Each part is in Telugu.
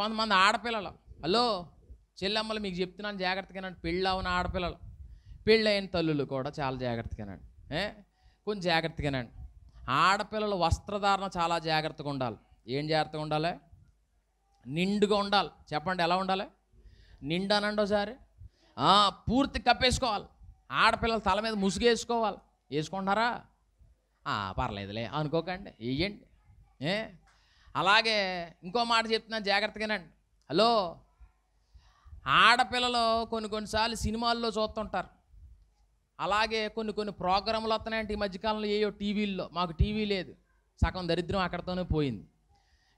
కొంతమంది ఆడపిల్లలు హలో చెల్లమ్మలు మీకు చెప్తున్నాను జాగ్రత్తగానండి పెళ్ళి అవన్న ఆడపిల్లలు పెళ్ళైన తల్లులు కూడా చాలా జాగ్రత్తగానండి ఏ కొంచెం జాగ్రత్తగానండి ఆడపిల్లలు వస్త్రధారణ చాలా జాగ్రత్తగా ఉండాలి ఏం జాగ్రత్తగా ఉండాలి నిండుగా ఉండాలి చెప్పండి ఎలా ఉండాలి నిండు అనండి ఒకసారి పూర్తి కప్పేసుకోవాలి ఆడపిల్లల తల మీద ముసుగు వేసుకోవాలి వేసుకుంటున్నారా పర్లేదులే అనుకోకండి వేయండి ఏ అలాగే ఇంకో మాట చెప్తున్నా జాగ్రత్తగానండి హలో ఆడపిల్లలు కొన్ని కొన్నిసార్లు సినిమాల్లో చూస్తుంటారు అలాగే కొన్ని కొన్ని ప్రోగ్రాంలు వస్తున్నాయంటే ఈ మధ్యకాలంలో ఏయో టీవీల్లో మాకు టీవీ లేదు సగం దరిద్రం అక్కడితోనే పోయింది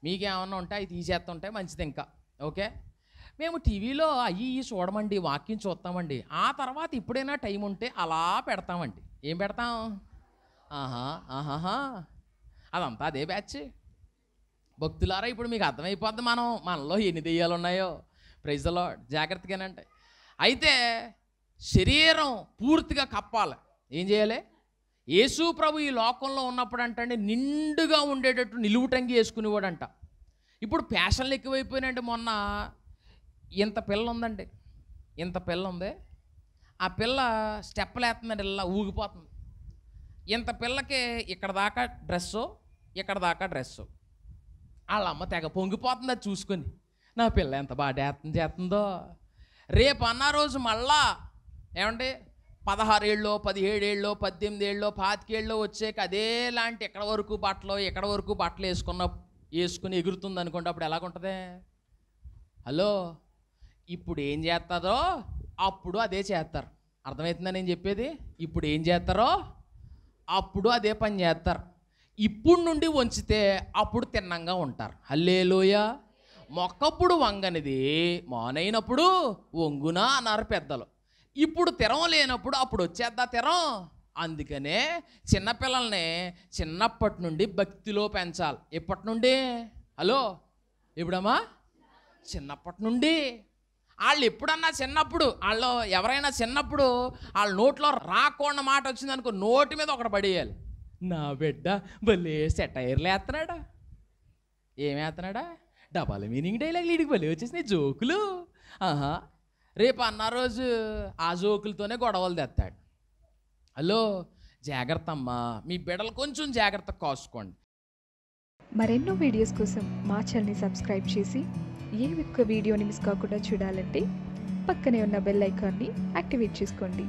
మీకేమన్నా ఉంటే అవి తీసేస్తుంటే మంచిది ఇంకా ఓకే మేము టీవీలో అవి చూడమండి వాక్యం చూస్తామండి ఆ తర్వాత ఇప్పుడైనా టైం ఉంటే అలా పెడతామండి ఏం పెడతాం ఆహా ఆహాహా అదంతా అదే బ్యాచ్ భక్తులారా ఇప్పుడు మీకు అర్థమైపోద్ది మనం మనలో ఎన్ని దెయ్యాలు ఉన్నాయో ప్రజలో జాగ్రత్తగానంటే అయితే శరీరం పూర్తిగా కప్పాలి ఏం చేయాలి యేసు ప్రభు ఈ లోకంలో ఉన్నప్పుడు అంటే నిండుగా ఉండేటట్టు నిలువుటంగి వేసుకునేవాడంట ఇప్పుడు ప్యాషన్లు ఎక్కువైపోయినాయండి మొన్న ఇంత పిల్ల ఉందండి ఇంత పిల్ల ఉంది ఆ పిల్ల స్టెప్పులు వేస్తుందండి ఇలా ఊగిపోతుంది ఇంత పిల్లకి ఇక్కడ దాకా డ్రెస్సు ఇక్కడ దాకా డ్రెస్సు వాళ్ళ అమ్మ తెగ పొంగిపోతుందా చూసుకొని నా పిల్ల ఎంత బాగా డేతం చేస్తుందో రేపు అన్న రోజు మళ్ళా ఏమంటే పదహారేళ్ళలో పదిహేడేళ్ళలో పద్దెనిమిదేళ్ళలో పాతికేళ్ళు వచ్చాక అదే లాంటి ఎక్కడ వరకు బట్టలు ఎక్కడ వరకు బట్టలు వేసుకున్న వేసుకుని ఎగురుతుంది అనుకోండి అప్పుడు ఎలాగుంటుంది హలో ఇప్పుడు ఏం చేస్తారో అప్పుడు అదే చేస్తారు అర్థమవుతుందా నేను చెప్పేది ఇప్పుడు ఏం చేస్తారో అప్పుడు అదే పని చేస్తారు ఇప్పుడు నుండి వంచితే అప్పుడు తిన్నంగా ఉంటారు హల్లేలోయ మొక్కప్పుడు వంగనిది మానైనప్పుడు వంగునా అన్నారు పెద్దలు ఇప్పుడు తెరం లేనప్పుడు అప్పుడు వచ్చేద్దా తెరం అందుకనే చిన్నపిల్లల్ని చిన్నప్పటి నుండి భక్తిలో పెంచాలి ఎప్పటి నుండి హలో ఎప్పుడమ్మా చిన్నప్పటి నుండి వాళ్ళు ఎప్పుడన్నా చిన్నప్పుడు వాళ్ళు ఎవరైనా చిన్నప్పుడు వాళ్ళ నోట్లో రాకుండా మాట వచ్చిందనుకో నోటి మీద ఒకటి పడేయాలి నా బిడ్డ భలే సెటైర్లు వేస్తున్నాడా ఏమేస్తున్నాడా డబల్ మీనింగ్ డైలాగ్ ఇడికి భలే వచ్చేసినాయి జోకులు ఆహా రేపు అన్న రోజు ఆ జోకులతోనే గొడవలు తెస్తాడు హలో జాగ్రత్త అమ్మా మీ బిడ్డలు కొంచెం జాగ్రత్త కాసుకోండి మరెన్నో వీడియోస్ కోసం మా ఛానల్ని సబ్స్క్రైబ్ చేసి ఏ ఒక్క వీడియోని మిస్ కాకుండా చూడాలంటే పక్కనే ఉన్న బెల్ ఐకాన్ని యాక్టివేట్ చేసుకోండి